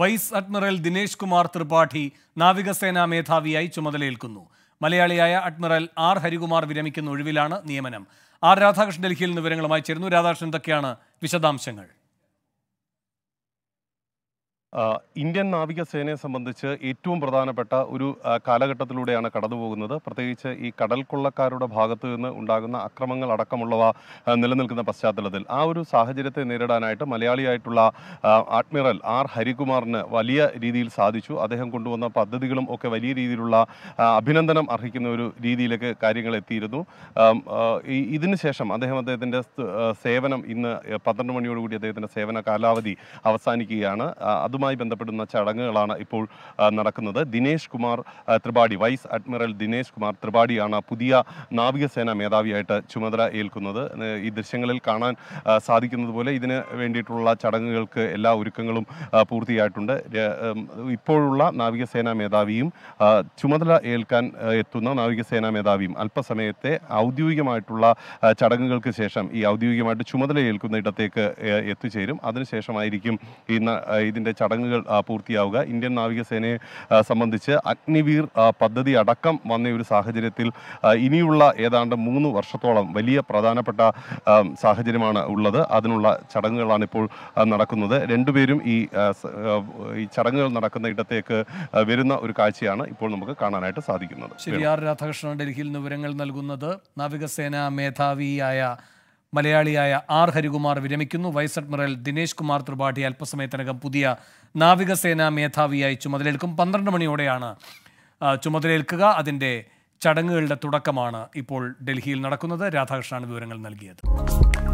vice admiral Dinesh Kumar Tripathi നാവികസേനാ മേധാവിയായി ചുമതലയേൽക്കുന്നു മലയാളിയായ അഡ്മിറൽ ആർ ഹരികുമാർ വിരമിക്കുന്ന ഒഴിവിലാണ് നിയമനം ആർ രാധാകൃഷ്ണൻ ഡൽഹിയിൽ നിന്ന് വിവരങ്ങളുമായി ചേരുന്നു രാധാകൃഷ്ണൻ എന്തൊക്കെയാണ് വിശദാംശങ്ങൾ ഇന്ത്യൻ നാവികസേനയെ സംബന്ധിച്ച് ഏറ്റവും പ്രധാനപ്പെട്ട ഒരു കാലഘട്ടത്തിലൂടെയാണ് കടന്നുപോകുന്നത് പ്രത്യേകിച്ച് ഈ കടൽ കൊള്ളക്കാരുടെ ഭാഗത്തു നിന്ന് ഉണ്ടാകുന്ന അക്രമങ്ങൾ അടക്കമുള്ളവ നിലനിൽക്കുന്ന പശ്ചാത്തലത്തിൽ ആ ഒരു സാഹചര്യത്തെ നേരിടാനായിട്ട് മലയാളിയായിട്ടുള്ള അഡ്മിറൽ ആർ ഹരികുമാറിന് വലിയ രീതിയിൽ സാധിച്ചു അദ്ദേഹം കൊണ്ടുവന്ന പദ്ധതികളും ഒക്കെ വലിയ രീതിയിലുള്ള അഭിനന്ദനം അർഹിക്കുന്ന ഒരു രീതിയിലേക്ക് കാര്യങ്ങൾ എത്തിയിരുന്നു ഇതിന് ശേഷം അദ്ദേഹം അദ്ദേഹത്തിൻ്റെ സേവനം ഇന്ന് പന്ത്രണ്ട് മണിയോടുകൂടി അദ്ദേഹത്തിൻ്റെ സേവന കാലാവധി അവസാനിക്കുകയാണ് അത് അതുമായി ബന്ധപ്പെടുന്ന ചടങ്ങുകളാണ് ഇപ്പോൾ നടക്കുന്നത് ദിനേശ് കുമാർ ത്രിപാഠി വൈസ് അഡ്മിറൽ ദിനേശ് കുമാർ ത്രിപാഠിയാണ് പുതിയ നാവികസേനാ മേധാവിയായിട്ട് ചുമതല ഏൽക്കുന്നത് ഈ ദൃശ്യങ്ങളിൽ കാണാൻ സാധിക്കുന്നത് പോലെ ഇതിന് വേണ്ടിയിട്ടുള്ള ചടങ്ങുകൾക്ക് എല്ലാ ഒരുക്കങ്ങളും പൂർത്തിയായിട്ടുണ്ട് ഇപ്പോഴുള്ള നാവികസേനാ മേധാവിയും ചുമതല ഏൽക്കാൻ എത്തുന്ന നാവികസേനാ മേധാവിയും അല്പസമയത്തെ ഔദ്യോഗികമായിട്ടുള്ള ചടങ്ങുകൾക്ക് ശേഷം ഈ ഔദ്യോഗികമായിട്ട് ചുമതല ഏൽക്കുന്ന ഇടത്തേക്ക് എത്തിച്ചേരും അതിനുശേഷമായിരിക്കും ഇന്ന് ഇതിൻ്റെ ചടങ്ങ് ചടങ്ങുകൾ പൂർത്തിയാവുക ഇന്ത്യൻ നാവികസേനയെ സംബന്ധിച്ച് അഗ്നിവീർ പദ്ധതി അടക്കം വന്ന ഒരു സാഹചര്യത്തിൽ ഇനിയുള്ള ഏതാണ്ട് മൂന്ന് വർഷത്തോളം വലിയ പ്രധാനപ്പെട്ട സാഹചര്യമാണ് ഉള്ളത് അതിനുള്ള ചടങ്ങുകളാണ് ഇപ്പോൾ നടക്കുന്നത് രണ്ടുപേരും ഈ ഈ ചടങ്ങുകൾ നടക്കുന്ന ഇടത്തേക്ക് വരുന്ന ഒരു കാഴ്ചയാണ് ഇപ്പോൾ നമുക്ക് കാണാനായിട്ട് സാധിക്കുന്നത് ശരി ആർ രാധാകൃഷ്ണൻ ഡൽഹിയിൽ നിന്ന് വിവരങ്ങൾ നൽകുന്നത് നാവികസേന മേധാവിയായ മലയാളിയായ ആർ ഹരികുമാർ വിരമിക്കുന്നു വൈസ് അഡ്മിറൽ ദിനേശ് കുമാർ ത്രിപാഠി അല്പസമയത്തിനകം പുതിയ നാവികസേനാ മേധാവിയായി ചുമതലയേൽക്കും പന്ത്രണ്ട് മണിയോടെയാണ് ചുമതലയേൽക്കുക അതിൻ്റെ ചടങ്ങുകളുടെ തുടക്കമാണ് ഇപ്പോൾ ഡൽഹിയിൽ നടക്കുന്നത് രാധാകൃഷ്ണനാണ് വിവരങ്ങൾ നൽകിയത്